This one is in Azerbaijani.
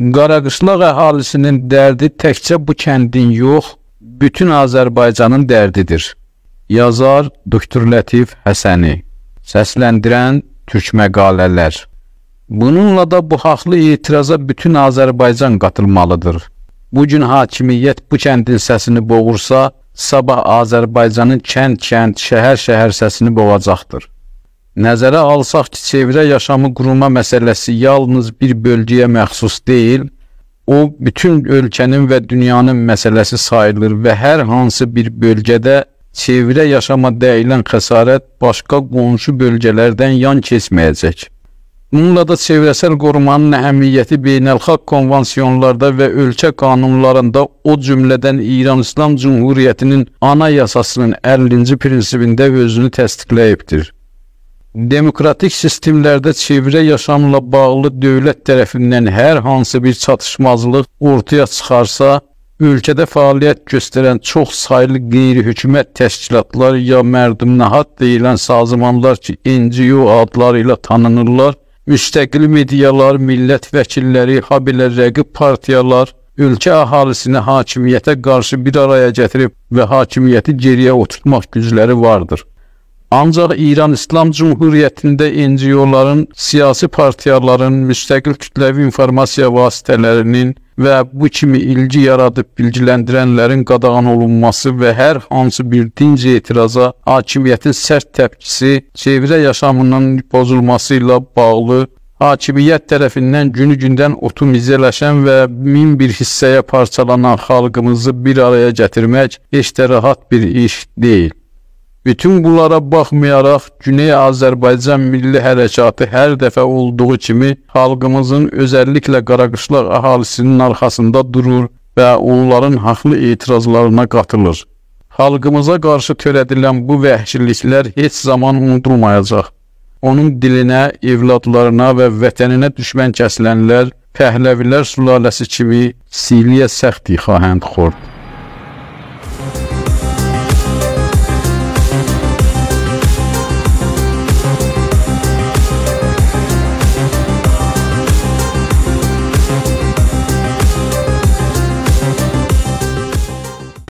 Qaraqıslaq əhalisinin dərdi təkcə bu kəndin yox, bütün Azərbaycanın dərdidir. Yazar Doktor Lətif Həsəni Səsləndirən Türk məqalələr Bununla da bu haqlı etiraza bütün Azərbaycan qatılmalıdır. Bugün hakimiyyət bu kəndin səsini boğursa, sabah Azərbaycanın kənd-kənd, şəhər-şəhər səsini boğacaqdır. Nəzərə alsaq ki, çevrə yaşamı quruma məsələsi yalnız bir bölgəyə məxsus deyil, o bütün ölkənin və dünyanın məsələsi sayılır və hər hansı bir bölgədə çevrə yaşama dəyilən xəsarət başqa qonşu bölgələrdən yan keçməyəcək. Bununla da çevrəsəl qorumanın əhəmiyyəti beynəlxalq konvansiyonlarda və ölkə qanunlarında o cümlədən İran İslam Cumhuriyyətinin anayasasının 50-ci prinsipində özünü təsdiqləyibdir demokratik sistemlərdə çevrə yaşamla bağlı dövlət tərəfindən hər hansı bir çatışmazlıq ortaya çıxarsa, ölkədə fəaliyyət göstərən çox saylı qeyri-hökumət təşkilatlar ya mərdumnahat deyilən sazımanlar ki, NGO adları ilə tanınırlar, müstəqil mediyalar, millət vəkilləri, habilə rəqib partiyalar, ölkə əhalisini hakimiyyətə qarşı bir araya gətirib və hakimiyyəti geriyə oturtmaq gücləri vardır. Ancaq İran İslam Cumhuriyyətində NGO-ların, siyasi partiyların, müstəqil kütləvi informasiya vasitələrinin və bu kimi ilgi yaradıb bilgiləndirənlərin qadağan olunması və hər hansı bir dinci etiraza hakimiyyətin sərt təpkisi çevrə yaşamının pozulması ilə bağlı hakimiyyət tərəfindən günü-gündən otumizələşən və min bir hissəyə parçalanan xalqımızı bir araya gətirmək heç də rahat bir iş deyil. Bütün bunlara baxmayaraq, Güney Azərbaycan Milli Hərəkatı hər dəfə olduğu kimi xalqımızın özəlliklə qaraqışlaq əhalisinin arxasında durur və onların haqlı etirazlarına qatılır. Xalqımıza qarşı törədilən bu vəhşiliklər heç zaman unudulmayacaq. Onun dilinə, evladlarına və vətəninə düşmən kəsilənlər Pəhlevilər sülaləsi kimi Siliyə səxt xahənd xordur.